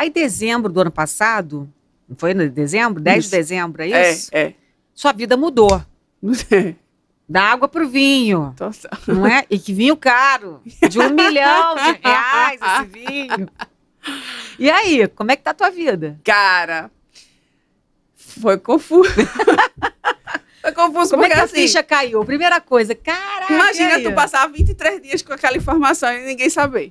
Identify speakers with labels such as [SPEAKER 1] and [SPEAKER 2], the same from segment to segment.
[SPEAKER 1] Aí, dezembro do ano passado, não foi no dezembro? 10 isso. de dezembro, é, é isso? É, é. Sua vida mudou. da água pro vinho. Total. Não é? E que vinho caro. De um milhão de reais esse vinho. E aí, como é que tá a tua vida? Cara, foi confuso. foi confuso como é que a assim ficha caiu? Primeira coisa, caraca. Imagina tu passar
[SPEAKER 2] 23 dias com aquela informação e ninguém saber.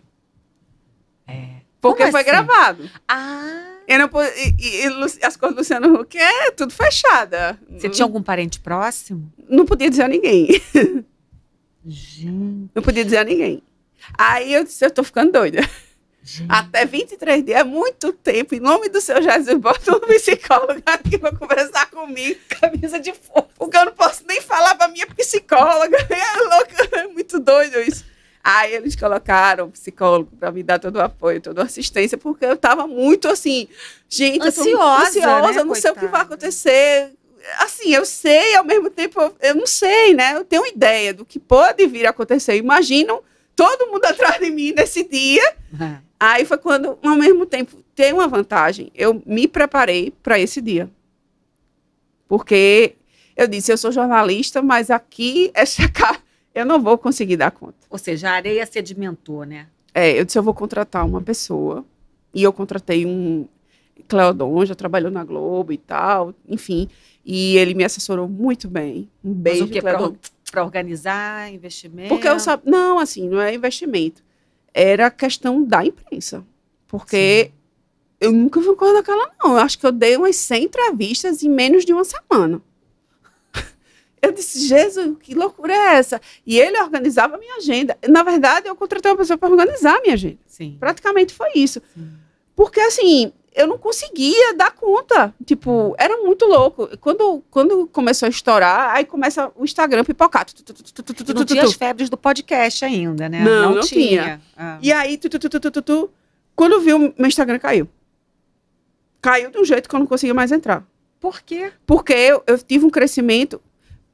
[SPEAKER 2] Porque Como foi assim? gravado. Ah. Eu não, e, e, e as coisas do Luciano Huck é tudo fechada. Você não, tinha algum parente próximo? Não podia dizer a ninguém. Gente. Não podia dizer a ninguém. Aí eu disse, eu tô ficando doida. Gente. Até 23 dias é muito tempo. Em nome do seu Jesus, bota um psicólogo aqui pra conversar comigo. Camisa de fogo. Porque eu não posso nem falar pra minha psicóloga. É louca, é muito doido isso. Aí eles colocaram o psicólogo para me dar todo o apoio, toda a assistência, porque eu estava muito assim, gente, ansiosa, ansiosa né? não Coitada. sei o que vai né, acontecer. Assim, eu sei, ao mesmo tempo, eu não sei, né? Eu tenho ideia do que pode vir a acontecer. Imagino todo mundo atrás de mim nesse dia. Uhum. Aí foi quando, ao mesmo tempo, tem uma vantagem. Eu me preparei para esse dia. Porque eu disse, eu sou jornalista, mas aqui é checar. Eu não vou conseguir dar conta.
[SPEAKER 1] Ou seja, a areia sedimentou, né?
[SPEAKER 2] É, eu disse, eu vou contratar uma pessoa. E eu contratei um Cleodon, já trabalhou na Globo e tal, enfim. E ele me assessorou muito bem. Um beijo, Mas o que, Cleodon.
[SPEAKER 1] Para organizar investimento? Porque eu sabia...
[SPEAKER 2] Não, assim, não é investimento. Era questão da imprensa. Porque Sim. eu nunca vi uma coisa daquela, não. Eu acho que eu dei umas 100 entrevistas em menos de uma semana. Eu disse, Jesus, que loucura é essa? E ele organizava a minha agenda. Na verdade, eu contratei uma pessoa para organizar a minha agenda. Sim. Praticamente foi isso. Sim. Porque, assim, eu não conseguia dar conta. Tipo, era muito louco. Quando, quando começou a estourar, aí começa o Instagram pipocar. Tu, tu, tu, não tinha as febres do podcast
[SPEAKER 1] ainda, né? Não, não, não tinha. tinha. Ah. E
[SPEAKER 2] aí, quando viu, meu Instagram caiu. Caiu de um jeito que eu não conseguia mais entrar. Por quê? Porque eu, eu tive um crescimento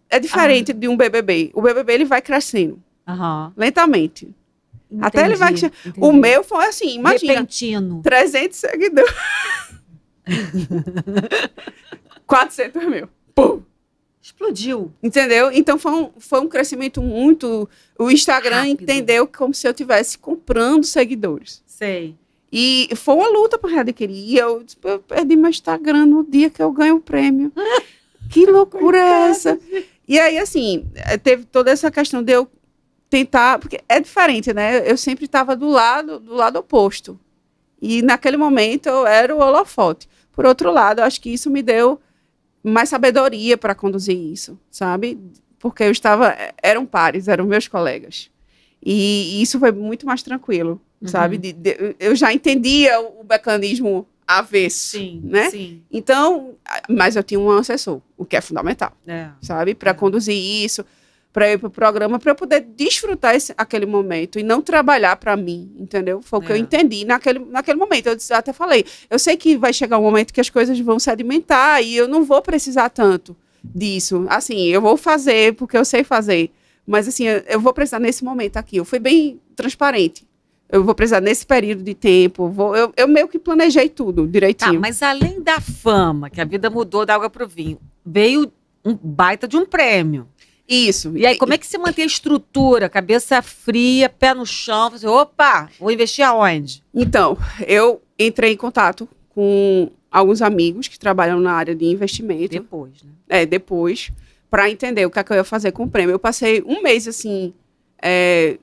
[SPEAKER 2] é diferente ah. de um BBB. O BBB ele vai crescendo uhum. lentamente.
[SPEAKER 1] Entendi, Até ele vai. Entendi. O meu foi assim, imagina.
[SPEAKER 2] Repentino. 300 seguidores. 400 mil. Pum! Explodiu. Entendeu? Então foi um, foi um crescimento muito. O Instagram Rápido. entendeu como se eu estivesse comprando seguidores. Sei. E foi uma luta para readquirir. E eu, tipo, eu perdi meu Instagram no dia que eu ganho o prêmio. que loucura é essa? E aí, assim, eh, teve toda essa questão de eu tentar. Porque é diferente, né? Eu sempre estava do lado, do lado oposto. E naquele momento eu era o holofote. Por outro lado, acho que isso me deu mais sabedoria para conduzir isso, sabe? Porque eu estava. Eh, eram pares, eram meus colegas. E, isso foi muito mais tranquilo, uhum. sabe? De, de, eu já entendia o mecanismo avesso, sim, né? Sim. Então, mas eu tinha um assessor, o que é fundamental, é. sabe, para é. conduzir isso, para ir para o programa, para eu poder desfrutar esse, aquele momento e não trabalhar para mim, entendeu? Foi o é. que eu é. entendi naquele, naquele momento. Eu até falei, eu sei que vai chegar um momento que as coisas vão sedimentar e eu não vou precisar tanto disso. Assim, eu vou fazer porque eu sei fazer, mas assim, eu, eu vou precisar nesse momento aqui. Eu fui bem transparente eu vou precisar nesse período de tempo. Vou, eu, eu meio que planejei
[SPEAKER 1] tudo tá, direitinho. Tá, mas além da fama, que a vida mudou da água pro vinho, veio um baita de um prêmio. Isso. E aí, como é que você mantém a estrutura, cabeça fria, pé no chão? Você, opa, vou investir aonde? Então, eu entrei em
[SPEAKER 2] contato com alguns amigos que trabalham na área de investimento. Depois, né? É, depois, para entender o que, é que eu ia fazer com o prêmio. Eu passei um mês assim, é,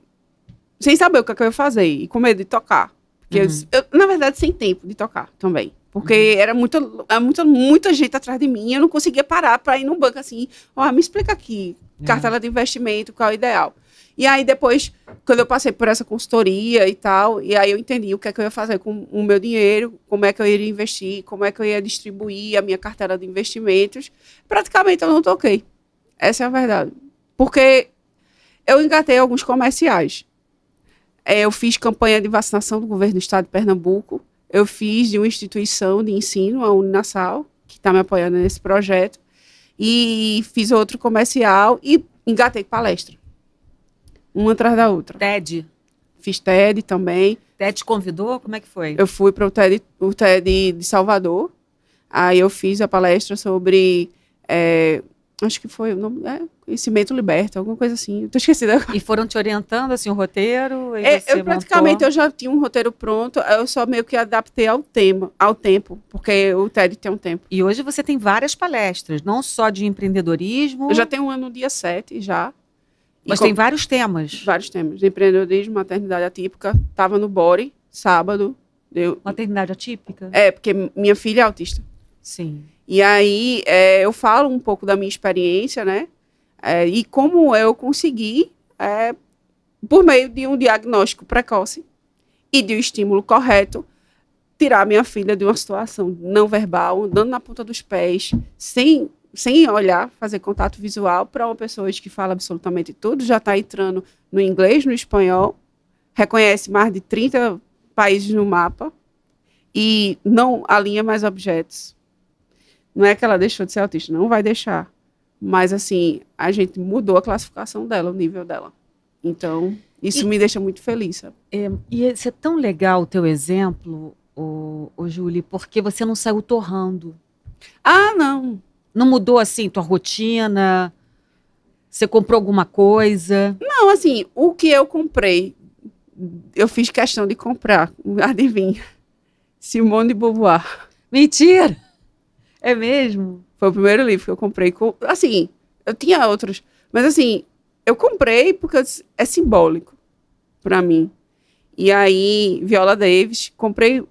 [SPEAKER 2] sem saber o que, é que eu ia fazer e com medo de tocar. Porque uhum. eu, eu, na verdade, sem tempo de tocar também. Porque uhum. era muita, é muita, muita gente atrás de mim. Eu não conseguia parar para ir num banco assim. Ó, oh, me explica aqui, é. cartela de investimento, qual é o ideal. E aí depois, quando eu passei por essa consultoria e tal, e aí eu entendi o que é que eu ia fazer com o meu dinheiro, como é que eu iria investir, como é que eu ia distribuir a minha carteira de investimentos. Praticamente eu não toquei. Essa é a verdade. Porque eu engatei alguns comerciais é, eu fiz campanha de vacinação do governo do estado de Pernambuco. Eu fiz de uma instituição de ensino, a Uninassal, que está me apoiando nesse projeto. E fiz outro comercial e engatei palestra. Uma atrás da outra. TED. Fiz TED também. TED te convidou? Como é que foi? Eu fui para o TED, o TED de Salvador. Aí eu fiz a palestra sobre é, Acho que foi, nome, é, conhecimento liberta, alguma coisa assim. Estou
[SPEAKER 1] esquecida. E foram te
[SPEAKER 2] orientando assim o roteiro? É, eu praticamente montou... eu já tinha um roteiro pronto, eu só meio que adaptei ao
[SPEAKER 1] tema, ao tempo, porque o TED tem um tempo. E hoje você tem várias palestras, não só de empreendedorismo. Eu já tenho um ano dia 7 já. Mas tem vários temas. Vários temas.
[SPEAKER 2] De empreendedorismo, maternidade atípica. Tava no Bore, sábado. Maternidade atípica? É, porque minha filha é autista. Sim. E aí é, eu falo um pouco da minha experiência, né? É, e como eu consegui, é, por meio de um diagnóstico precoce e de um estímulo correto, tirar minha filha de uma situação não verbal, andando na ponta dos pés, sem, sem olhar, fazer contato visual, para uma pessoa que fala absolutamente tudo, já está entrando no inglês, no espanhol, reconhece mais de 30 países no mapa e não alinha mais objetos não é que ela deixou de ser autista, não vai deixar. Mas, assim, a gente mudou a classificação dela, o nível dela. Então,
[SPEAKER 1] isso e, me deixa muito feliz. Sabe? É, e é, isso é tão legal o teu exemplo, o, o Julie, porque você não saiu torrando. Ah, não. Não mudou assim tua rotina? Você comprou alguma coisa? Não, assim, o que eu
[SPEAKER 2] comprei, eu fiz questão de comprar. Adivinha? Simone de Beauvoir. Mentira! É mesmo? Foi o primeiro livro que eu comprei. Com, assim, eu tinha outros, mas assim, eu comprei porque é simbólico para mim. E aí, Viola Davis, comprei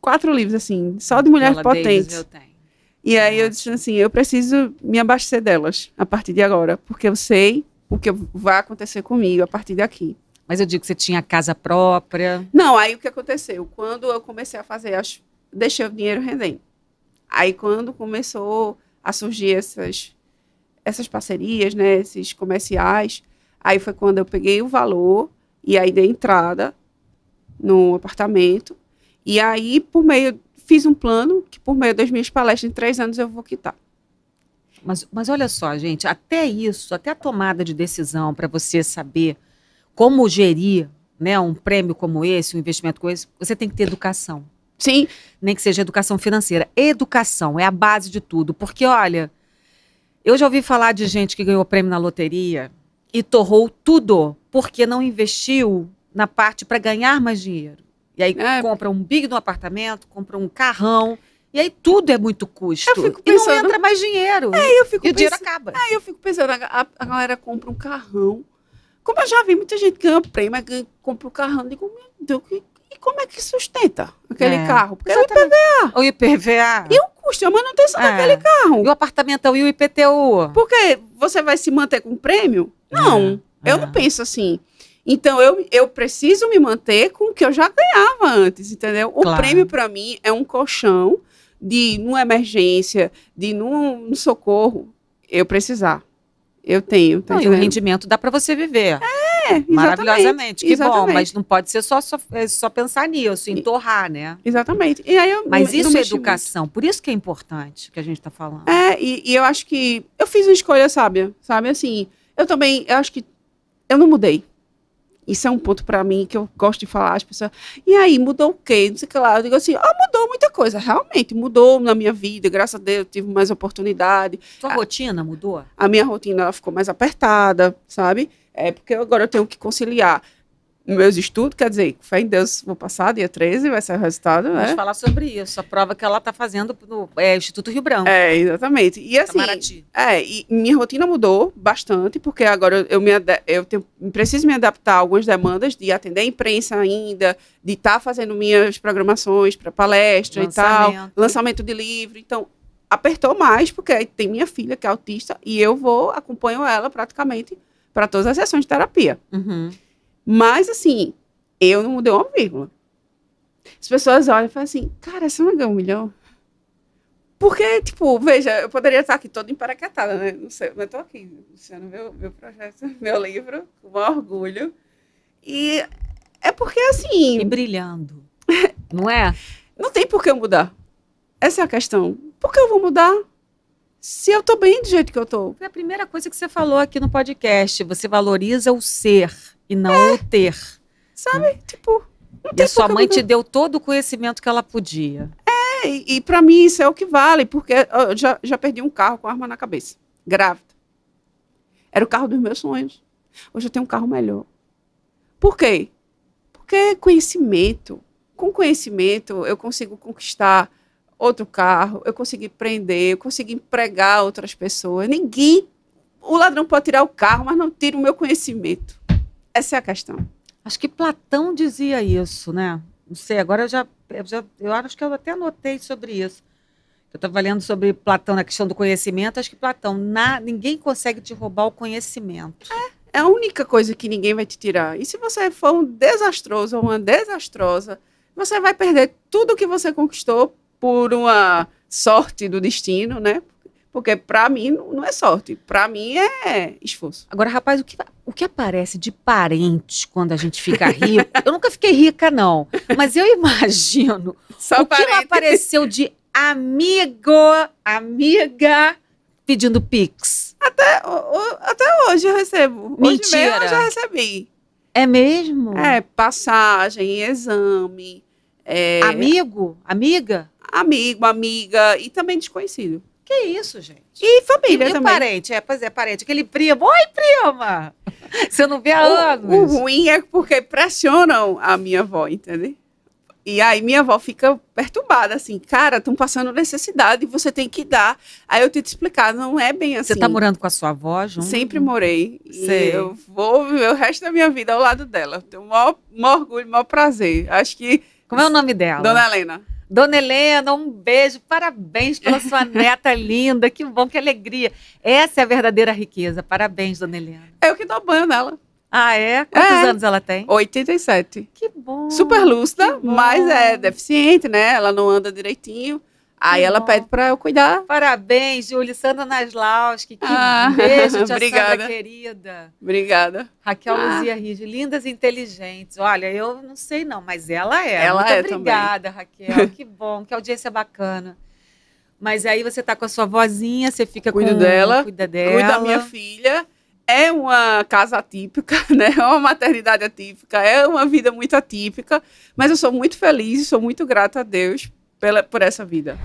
[SPEAKER 2] quatro livros, assim, só de mulher Viola potente. Davis eu tenho. E aí eu disse assim, eu preciso me abastecer delas a partir de agora, porque eu sei o que vai acontecer comigo a partir daqui.
[SPEAKER 1] Mas eu digo que você tinha casa própria.
[SPEAKER 2] Não, aí o que aconteceu? Quando eu comecei a fazer, deixei o dinheiro rendendo. Aí quando começou a surgir essas essas parcerias, né, esses comerciais, aí foi quando eu peguei o valor e aí dei entrada no apartamento e aí por meio
[SPEAKER 1] fiz um plano que por meio das minhas palestras em três anos eu vou quitar. Mas, mas olha só, gente, até isso, até a tomada de decisão para você saber como gerir né, um prêmio como esse, um investimento como esse, você tem que ter educação. Sim. Nem que seja educação financeira. Educação é a base de tudo. Porque, olha, eu já ouvi falar de gente que ganhou prêmio na loteria e torrou tudo porque não investiu na parte para ganhar mais dinheiro. E aí é. compra um big no apartamento, compra um carrão. E aí tudo é muito custo. Pensando, e não entra mais dinheiro. É, eu fico e o dinheiro acaba. É, eu fico pensando, a, a galera compra um carrão. Como eu já vi muita gente ganha prêmio,
[SPEAKER 2] mas compra um carrão. Digo, meu Deus,
[SPEAKER 1] que e como é que sustenta aquele é, carro? Porque é o IPVA. O IPVA. E o custo, a manutenção é. daquele carro. E o apartamentão e o IPTU.
[SPEAKER 2] Porque você vai se manter com prêmio? Não. É. Eu é. não penso assim. Então, eu, eu preciso me manter com o que eu já ganhava antes, entendeu? O claro. prêmio, para mim, é um colchão de, numa emergência, de, num, num socorro, eu precisar. Eu tenho. Tá e o rendimento dá para você viver. É, é, maravilhosamente. Que exatamente. bom, mas não
[SPEAKER 1] pode ser só, só, é, só pensar nisso, entorrar, né? Exatamente. E aí eu, mas isso é educação, muito. por isso que é importante que a gente está falando. É, e, e, eu acho que eu fiz
[SPEAKER 2] uma escolha sábia, sabe? Assim, eu também, eu acho que eu não mudei. Isso é um ponto para mim que eu gosto de falar às pessoas. E aí, mudou o quê? Não sei o que lá. Eu digo assim, ah, mudou muita coisa. Realmente, mudou na minha vida. Graças a Deus, eu tive mais oportunidade. Sua a, rotina mudou? A minha rotina ela ficou mais apertada, sabe? É porque agora eu tenho que conciliar meus estudos, quer dizer, fé em Deus, vou passar dia 13, vai ser o resultado, né? Vamos falar
[SPEAKER 1] sobre isso, a prova que ela está fazendo no
[SPEAKER 2] é, Instituto Rio Branco. É, exatamente. E assim, é, e minha rotina mudou bastante, porque agora eu, me, eu tenho, preciso me adaptar a algumas demandas de atender a imprensa ainda, de estar tá fazendo minhas programações para palestra lançamento. e tal, lançamento de livro, então apertou mais, porque tem minha filha que é autista e eu vou, acompanho ela praticamente para todas as sessões de terapia. Uhum. Mas, assim, eu não mudei uma vírgula. As pessoas olham e falam assim, cara, você não ganhou um milhão? Porque, tipo, veja, eu poderia estar aqui toda emparaquetada, né? Não sei, mas estou aqui anunciando meu, meu projeto, meu livro, com o maior orgulho.
[SPEAKER 1] E é porque, assim... E brilhando, não é? Não tem por que eu mudar. Essa é a questão. Por que eu vou mudar? se eu estou bem do jeito que eu estou Foi a primeira coisa que você falou aqui no podcast. Você valoriza o ser e não é. o ter. Sabe? Hum. Tipo. e a sua mãe te deu todo o conhecimento que ela podia.
[SPEAKER 2] É, e, e para mim isso é o que vale, porque eu já, já perdi um carro com arma na cabeça, grávida. Era o carro dos meus sonhos. Hoje eu tenho um carro melhor. Por quê? Porque é conhecimento. Com conhecimento eu consigo conquistar outro carro, eu consegui prender, eu consegui empregar outras pessoas. Ninguém.
[SPEAKER 1] O ladrão pode tirar o carro, mas não tira o meu conhecimento. Essa é a questão. Acho que Platão dizia isso, né? Não sei, agora eu já, eu, já, eu acho que eu até anotei sobre isso. Eu estava lendo sobre Platão na questão do conhecimento. Acho que Platão, na, ninguém consegue te roubar o conhecimento. É, é a única coisa que ninguém vai te tirar. E se você
[SPEAKER 2] for um desastroso ou uma desastrosa, você vai perder tudo que você conquistou por uma sorte do destino, né? Porque para mim não é sorte,
[SPEAKER 1] para mim é esforço. Agora, rapaz, o que, o que aparece de parente quando a gente fica rica? eu nunca fiquei rica, não, mas eu imagino Só o parente. que apareceu de amigo, amiga pedindo pix. Até, o, até hoje eu recebo. Mentira. Hoje mesmo eu já recebi. É mesmo?
[SPEAKER 2] É, passagem, exame. É... Amigo? Amiga? Amigo, amiga e também desconhecido.
[SPEAKER 1] Que isso, gente?
[SPEAKER 2] E família e, também. parente, é, pois é, parente. Aquele primo, oi, prima! Você não vê há o, anos. O ruim é porque pressionam a minha avó, entendeu? E aí minha avó fica perturbada, assim, cara, estão passando necessidade, você tem que dar. Aí eu tento explicar, não é bem tá assim. Você está morando
[SPEAKER 1] com a sua avó João?
[SPEAKER 2] Sempre morei. Sei. eu vou viver o resto da minha vida ao lado dela. Tenho
[SPEAKER 1] o maior, maior orgulho, o maior prazer. Acho que... Como é o nome dela? Dona Helena. Dona Helena, um beijo, parabéns pela sua neta linda, que bom, que alegria. Essa é a verdadeira riqueza. Parabéns, Dona Helena. É o que dou banho nela. Ah, é? Quantos é, anos ela tem?
[SPEAKER 2] 87. Que
[SPEAKER 1] bom. Super
[SPEAKER 2] lúcida, bom. mas é deficiente, né? Ela não anda
[SPEAKER 1] direitinho. Aí ela pede para eu cuidar. Parabéns, Júlia. Sandra Naslauski. Que ah, beijo, tia obrigada. Sandra querida. Obrigada. Raquel ah. Luzia Rige, lindas e inteligentes. Olha, eu não sei não, mas ela é. Ela Muito é obrigada, também. Raquel. Que bom, que audiência bacana. Mas aí você tá com a sua vozinha, você fica cuido com... dela, cuida dela. Cuida da minha filha. É uma casa atípica, né? É uma maternidade atípica,
[SPEAKER 2] é uma vida muito atípica, mas eu sou muito feliz, e sou muito grata a Deus pela, por essa vida.